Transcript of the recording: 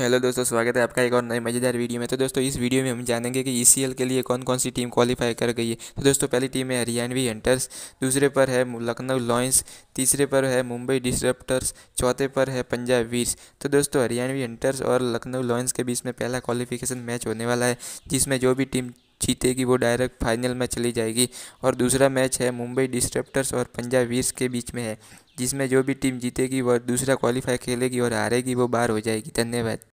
hello दोस्तों स्वागत है आपका एक और नए मज़ेदार वीडियो में तो दोस्तों इस वीडियो में हम जानेंगे कि ई e के लिए कौन कौन सी टीम क्वालिफाई कर गई है तो दोस्तों पहली टीम है हरियाणवी हंटर्स दूसरे पर है लखनऊ लॉयंस तीसरे पर है मुंबई डिस्ट्रप्टर्स चौथे पर है पंजाब वीर्स तो दोस्तों हरियाणवी हंटर्स और लखनऊ लॉयंस के बीच में पहला क्वालिफिकेशन मैच होने वाला है जिसमें जो भी टीम जीतेगी वो डायरेक्ट फाइनल में चली जाएगी और दूसरा मैच है मुंबई डिस्ट्रप्टर्स और पंजाब वीर्स के बीच में है जिसमें जो भी टीम जीतेगी वह दूसरा क्वालिफाई खेलेगी और हारेगी वो बाहर हो जाएगी धन्यवाद